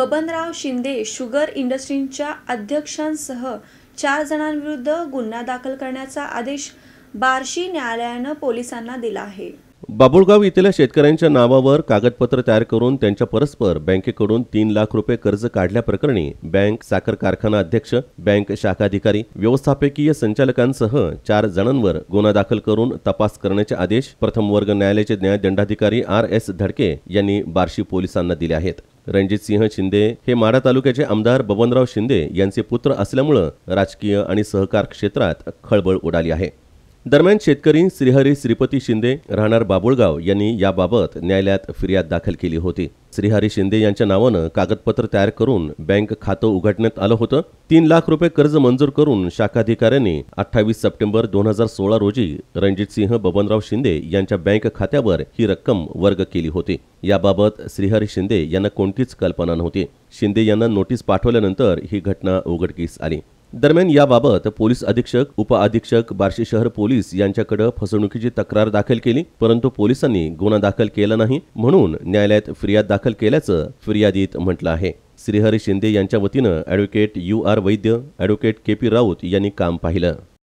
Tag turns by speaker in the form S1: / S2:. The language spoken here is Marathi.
S1: बबनराव शिंदे शुगर इंडस्ट्रीजच्या अध्यक्षांसह चार जणांविरुद्ध गुन्हा दाखल करण्याचा आदेश बार्शी न्यायालयानं पोलिसांना दिला आहे
S2: बाबुळगाव येथील शेतकऱ्यांच्या नावावर कागदपत्र तयार करून त्यांच्या परस्पर बँकेकडून तीन लाख रुपये कर्ज काढल्याप्रकरणी बँक साखर कारखाना अध्यक्ष बँक शाखाधिकारी व्यवस्थापकीय संचालकांसह चार जणांवर गुन्हा दाखल करून तपास करण्याचे आदेश प्रथम वर्ग न्यायालयाचे न्यायदंडाधिकारी आर एस धडके यांनी बार्शी पोलिसांना दिले आहेत रणजितसिंह शिंदे हे माढा तालुक्याचे आमदार बबनराव शिंदे यांचे पुत्र असल्यामुळं राजकीय आणि सहकार क्षेत्रात खळबळ उडाली आहे दरम्यान शेतकरी श्रीहरी श्रीपती शिंदे राहणार बाबुळगाव यांनी याबाबत न्यायालयात फिर्याद दाखल केली होती श्रीहरी शिंदे यांच्या नावानं कागदपत्र तयार करून बँक खातं उघडण्यात आलं होतं तीन लाख रुपये कर्ज मंजूर करून शाखाधिकाऱ्यांनी अठ्ठावीस सप्टेंबर दोन हजार सोळा रोजी रणजितसिंह बबनराव शिंदे यांच्या बँक खात्यावर ही रक्कम वर्ग केली होती याबाबत श्रीहरी शिंदे यांना कोणतीच कल्पना नव्हती शिंदे यांना नोटीस पाठवल्यानंतर ही घटना उघडकीस आली दरम्यान याबाबत पोलीस अधीक्षक उपअधीक्षक बार्शी शहर पोलीस यांच्याकडे फसवणुकीची तक्रार दाखल केली परंतु पोलिसांनी गुन्हा दाखल केला नाही म्हणून न्यायालयात फिर्याद दाखल केल्याचं फिर्यादीत म्हटलं आहे श्रीहरी शिंदे यांच्या वतीनं advocate U R Vaidya advocate K P Raut यांनी काम पाहिलं